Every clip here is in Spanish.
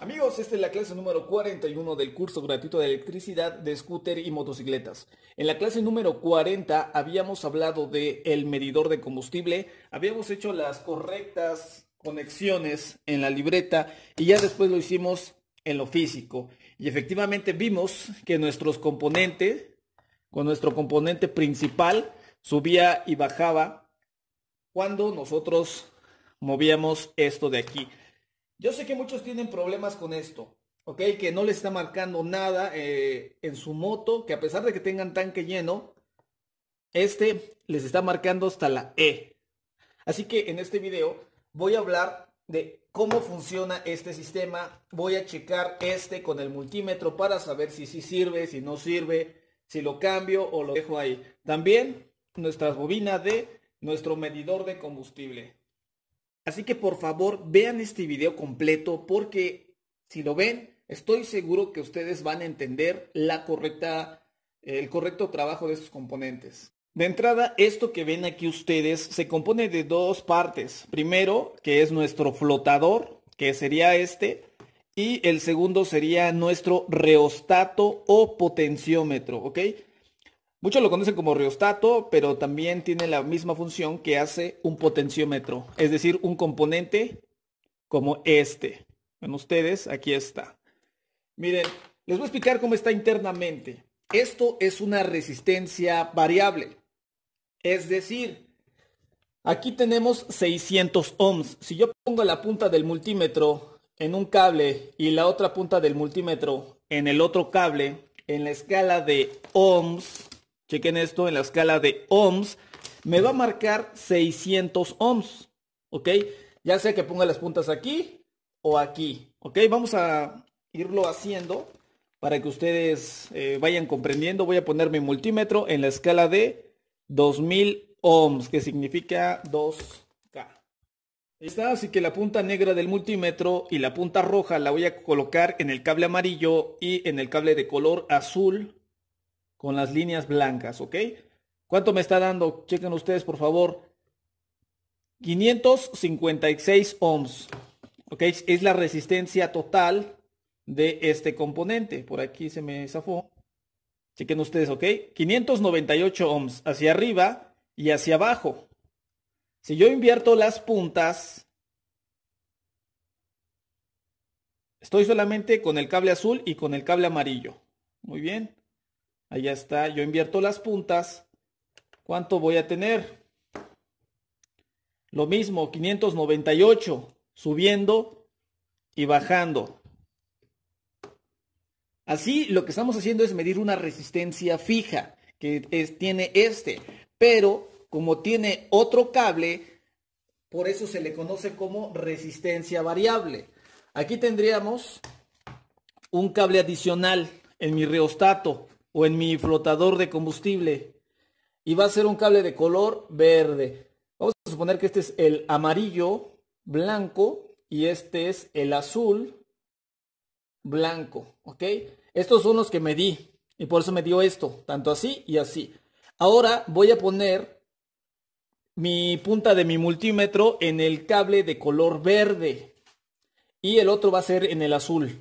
Amigos, esta es la clase número 41 del curso gratuito de electricidad de scooter y motocicletas. En la clase número 40 habíamos hablado de medidor de combustible, habíamos hecho las correctas conexiones en la libreta y ya después lo hicimos en lo físico. Y efectivamente vimos que nuestros componentes, con nuestro componente principal, subía y bajaba cuando nosotros movíamos esto de aquí. Yo sé que muchos tienen problemas con esto, ¿ok? Que no les está marcando nada eh, en su moto, que a pesar de que tengan tanque lleno, este les está marcando hasta la E. Así que en este video voy a hablar de cómo funciona este sistema. Voy a checar este con el multímetro para saber si sí sirve, si no sirve, si lo cambio o lo dejo ahí. También nuestras bobinas de nuestro medidor de combustible. Así que por favor vean este video completo porque si lo ven, estoy seguro que ustedes van a entender la correcta, el correcto trabajo de estos componentes. De entrada, esto que ven aquí ustedes se compone de dos partes. Primero, que es nuestro flotador, que sería este, y el segundo sería nuestro reostato o potenciómetro, ¿ok? Muchos lo conocen como riostato, pero también tiene la misma función que hace un potenciómetro, es decir, un componente como este. En ustedes, aquí está. Miren, les voy a explicar cómo está internamente. Esto es una resistencia variable. Es decir, aquí tenemos 600 ohms. Si yo pongo la punta del multímetro en un cable y la otra punta del multímetro en el otro cable, en la escala de ohms, chequen esto, en la escala de ohms, me va a marcar 600 ohms, ¿ok? Ya sea que ponga las puntas aquí o aquí, ¿ok? Vamos a irlo haciendo para que ustedes eh, vayan comprendiendo. Voy a poner mi multímetro en la escala de 2000 ohms, que significa 2K. Está, así que la punta negra del multímetro y la punta roja la voy a colocar en el cable amarillo y en el cable de color azul con las líneas blancas, ¿ok? ¿Cuánto me está dando? Chequen ustedes, por favor. 556 ohms, ¿ok? Es la resistencia total de este componente. Por aquí se me zafó. Chequen ustedes, ¿ok? 598 ohms hacia arriba y hacia abajo. Si yo invierto las puntas, estoy solamente con el cable azul y con el cable amarillo. Muy bien. Allá está. Yo invierto las puntas. ¿Cuánto voy a tener? Lo mismo, 598, subiendo y bajando. Así lo que estamos haciendo es medir una resistencia fija que tiene este, pero como tiene otro cable, por eso se le conoce como resistencia variable. Aquí tendríamos un cable adicional en mi reostato o en mi flotador de combustible. Y va a ser un cable de color verde. Vamos a suponer que este es el amarillo, blanco, y este es el azul, blanco. ¿Ok? Estos son los que me di. Y por eso me dio esto, tanto así y así. Ahora voy a poner mi punta de mi multímetro en el cable de color verde. Y el otro va a ser en el azul.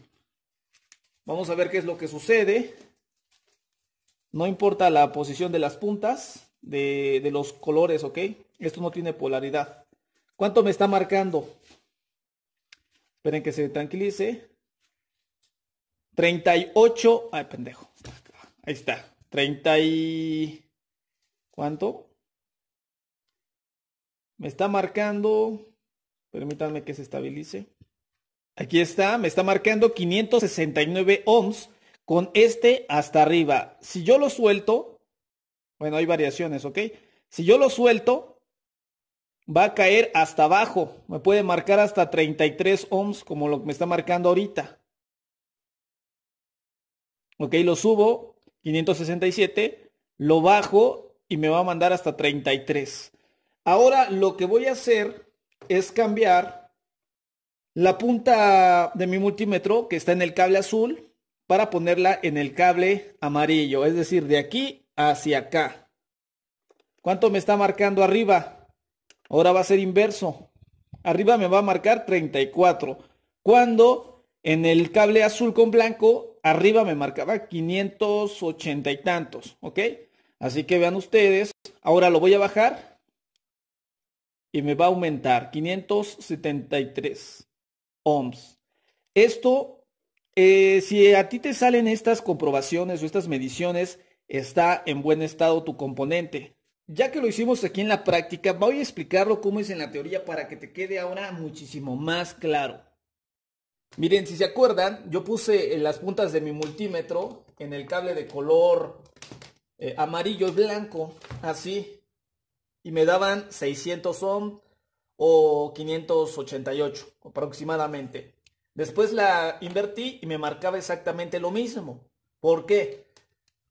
Vamos a ver qué es lo que sucede. No importa la posición de las puntas de, los colores, ¿ok? Esto no tiene polaridad. ¿Cuánto me está marcando? Esperen que se tranquilice. 38. Ay, pendejo. Ahí está. 30 ¿Cuánto? Me está marcando. Permítanme que se estabilice. Aquí está. Me está marcando 569 ohms con este hasta arriba. Si yo lo suelto, bueno, hay variaciones, ¿ok? Si yo lo suelto, va a caer hasta abajo. Me puede marcar hasta 33 ohms, como lo que me está marcando ahorita. Ok, lo subo, 567, lo bajo y me va a mandar hasta 33. Ahora lo que voy a hacer es cambiar la punta de mi multímetro que está en el cable azul para ponerla en el cable amarillo, es decir, de aquí hacia acá. ¿Cuánto me está marcando arriba? Ahora va a ser inverso. Arriba me va a marcar 34. Cuando en el cable azul con blanco, arriba me marcaba 580 y tantos, ¿ok? Así que vean ustedes, ahora lo voy a bajar y me va a aumentar 573 ohms. Esto eh, si a ti te salen estas comprobaciones o estas mediciones, está en buen estado tu componente. Ya que lo hicimos aquí en la práctica, voy a explicarlo cómo es en la teoría para que te quede ahora muchísimo más claro. Miren, si se acuerdan, yo puse eh, las puntas de mi multímetro en el cable de color eh, amarillo y blanco, así, y me daban 600 ohm o 588 aproximadamente. Después la invertí y me marcaba exactamente lo mismo. ¿Por qué?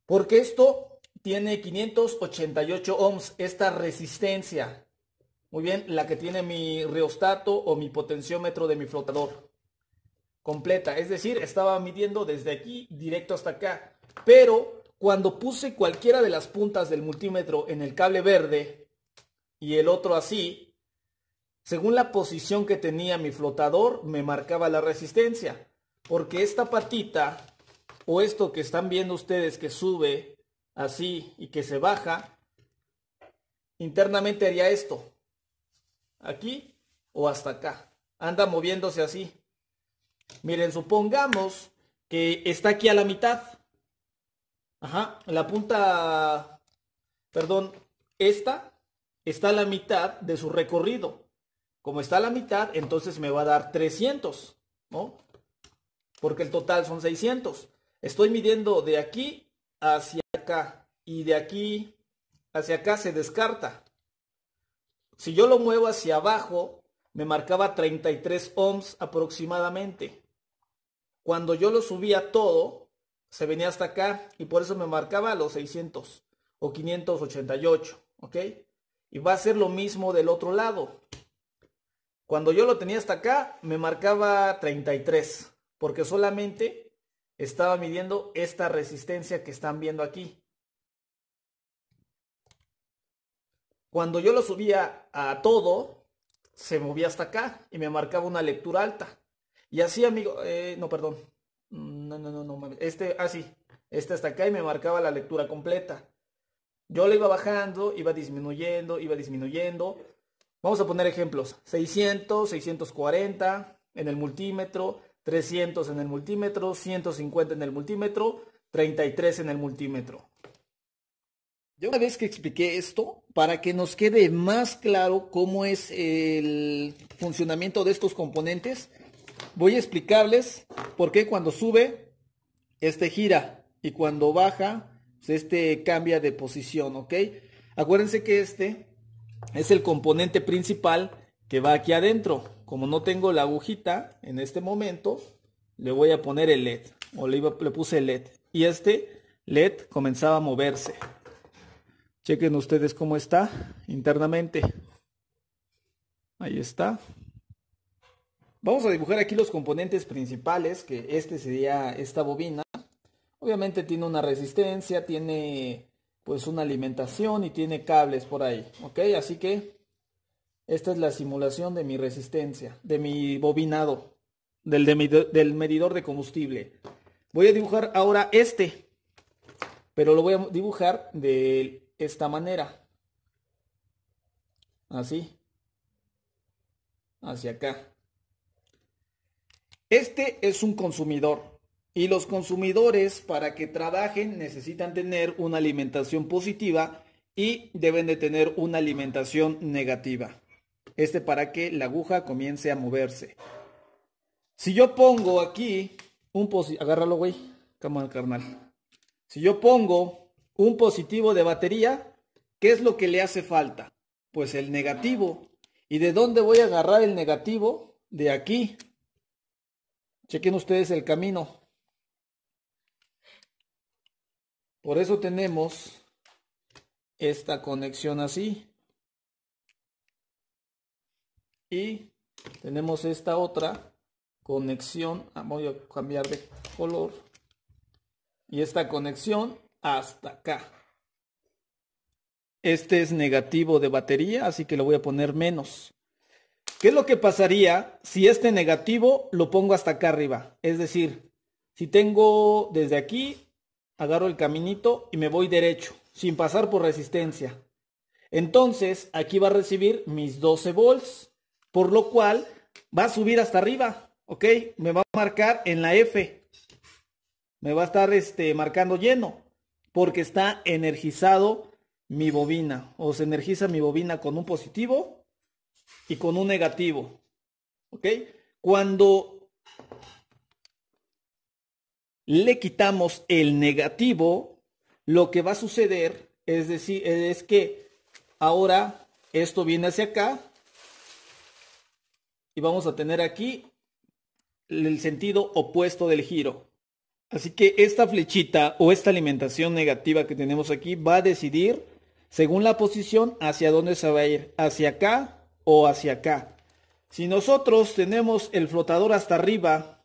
Porque esto tiene 588 ohms, esta resistencia. Muy bien, la que tiene mi reostato o mi potenciómetro de mi flotador. Completa, es decir, estaba midiendo desde aquí directo hasta acá. Pero cuando puse cualquiera de las puntas del multímetro en el cable verde y el otro así, según la posición que tenía mi flotador, me marcaba la resistencia. Porque esta patita, o esto que están viendo ustedes que sube así y que se baja, internamente haría esto. Aquí o hasta acá. Anda moviéndose así. Miren, supongamos que está aquí a la mitad. Ajá, la punta, perdón, esta está a la mitad de su recorrido. Como está a la mitad, entonces me va a dar 300, ¿no? Porque el total son 600. Estoy midiendo de aquí hacia acá y de aquí hacia acá se descarta. Si yo lo muevo hacia abajo, me marcaba 33 ohms aproximadamente. Cuando yo lo subía todo, se venía hasta acá y por eso me marcaba los 600 o 588, ¿ok? Y va a ser lo mismo del otro lado. Cuando yo lo tenía hasta acá, me marcaba 33, porque solamente estaba midiendo esta resistencia que están viendo aquí. Cuando yo lo subía a todo, se movía hasta acá y me marcaba una lectura alta. Y así, amigo, eh, no, perdón. No, no, no, no, Este, así. Ah, sí, este hasta acá y me marcaba la lectura completa. Yo le iba bajando, iba disminuyendo, iba disminuyendo. Vamos a poner ejemplos. 600, 640 en el multímetro, 300 en el multímetro, 150 en el multímetro, 33 en el multímetro. Yo una vez que expliqué esto, para que nos quede más claro cómo es el funcionamiento de estos componentes, voy a explicarles por qué cuando sube, este gira y cuando baja, este cambia de posición, ¿ok? Acuérdense que este es el componente principal que va aquí adentro. Como no tengo la agujita en este momento, le voy a poner el LED. O le, puse el LED. Y este LED comenzaba a moverse. Chequen ustedes cómo está internamente. Ahí está. Vamos a dibujar aquí los componentes principales, que este sería esta bobina. Obviamente tiene una resistencia, tiene pues una alimentación y tiene cables por ahí, ¿ok? Así que esta es la simulación de mi resistencia, de mi bobinado, del, del medidor de combustible. Voy a dibujar ahora este, pero lo voy a dibujar de esta manera. Así. Hacia acá. Este es un consumidor. Y los consumidores para que trabajen necesitan tener una alimentación positiva y deben de tener una alimentación negativa. Este para que la aguja comience a moverse. Si yo pongo aquí un positivo, agárralo güey, cámara carnal. Si yo pongo un positivo de batería, ¿qué es lo que le hace falta? Pues el negativo. ¿Y de dónde voy a agarrar el negativo? De aquí. Chequen ustedes el camino. Por eso tenemos esta conexión así. Y tenemos esta otra conexión. Ah, voy a cambiar de color. Y esta conexión hasta acá. Este es negativo de batería, así que lo voy a poner menos. ¿Qué es lo que pasaría si este negativo lo pongo hasta acá arriba? Es decir, si tengo desde aquí agarro el caminito y me voy derecho, sin pasar por resistencia. Entonces, aquí va a recibir mis 12 volts, por lo cual va a subir hasta arriba, ¿ok? Me va a marcar en la F. Me va a estar este, marcando lleno, porque está energizado mi bobina, o se energiza mi bobina con un positivo y con un negativo, ¿ok? Cuando le quitamos el negativo, lo que va a suceder es decir, es que ahora esto viene hacia acá y vamos a tener aquí el sentido opuesto del giro. Así que esta flechita o esta alimentación negativa que tenemos aquí va a decidir según la posición hacia dónde se va a ir, hacia acá o hacia acá. Si nosotros tenemos el flotador hasta arriba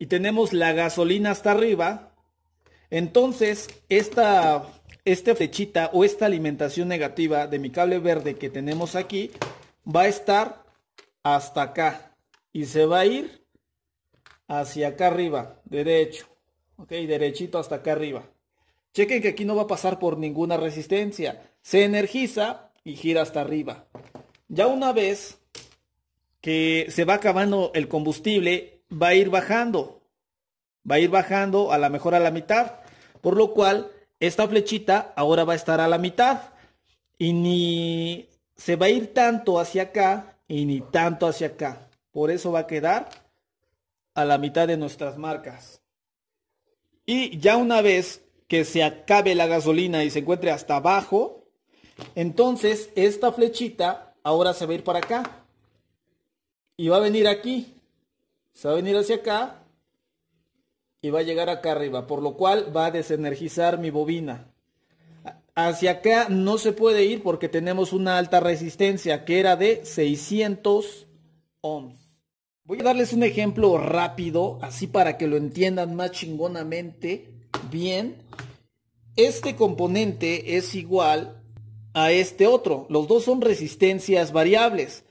y tenemos la gasolina hasta arriba, entonces esta, esta flechita o esta alimentación negativa de mi cable verde que tenemos aquí va a estar hasta acá y se va a ir hacia acá arriba, derecho, ok, derechito hasta acá arriba. Chequen que aquí no va a pasar por ninguna resistencia, se energiza y gira hasta arriba. Ya una vez que se va acabando el combustible va a ir bajando. Va a ir bajando a la mejor a la mitad. Por lo cual, esta flechita ahora va a estar a la mitad. Y ni se va a ir tanto hacia acá y ni tanto hacia acá. Por eso va a quedar a la mitad de nuestras marcas. Y ya una vez que se acabe la gasolina y se encuentre hasta abajo, entonces esta flechita ahora se va a ir para acá. Y va a venir aquí. Se va a venir hacia acá y va a llegar acá arriba, por lo cual va a desenergizar mi bobina. Hacia acá no se puede ir porque tenemos una alta resistencia que era de 600 ohms. Voy a darles un ejemplo rápido, así para que lo entiendan más chingonamente bien. Este componente es igual a este otro. Los dos son resistencias variables.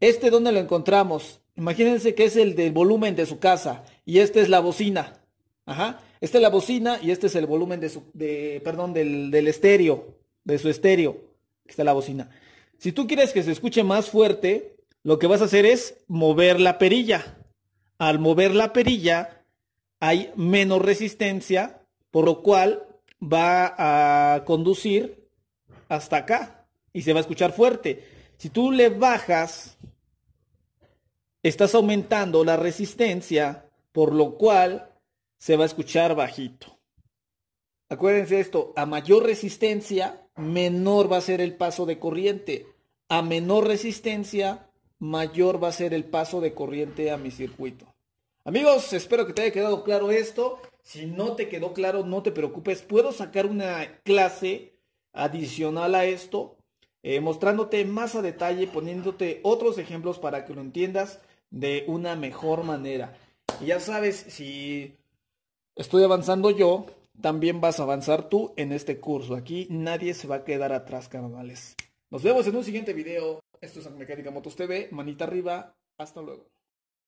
Este donde lo encontramos. Imagínense que es el del volumen de su casa y esta es la bocina. Ajá. Esta es la bocina y este es el volumen de su, de, perdón, del, estéreo, de su estéreo. está la bocina. Si tú quieres que se escuche más fuerte, lo que vas a hacer es mover la perilla. Al mover la perilla hay menos resistencia, por lo cual va a conducir hasta acá y se va a escuchar fuerte. Si tú le bajas estás aumentando la resistencia, por lo cual se va a escuchar bajito. Acuérdense esto, a mayor resistencia, menor va a ser el paso de corriente. A menor resistencia, mayor va a ser el paso de corriente a mi circuito. Amigos, espero que te haya quedado claro esto. Si no te quedó claro, no te preocupes. Puedo sacar una clase adicional a esto, eh, mostrándote más a detalle, poniéndote otros ejemplos para que lo entiendas de una mejor manera. Y ya sabes, si estoy avanzando yo, también vas a avanzar tú en este curso. Aquí nadie se va a quedar atrás, carnales. Nos vemos en un siguiente video. Esto es Mecánica Motos TV. Manita arriba. Hasta luego.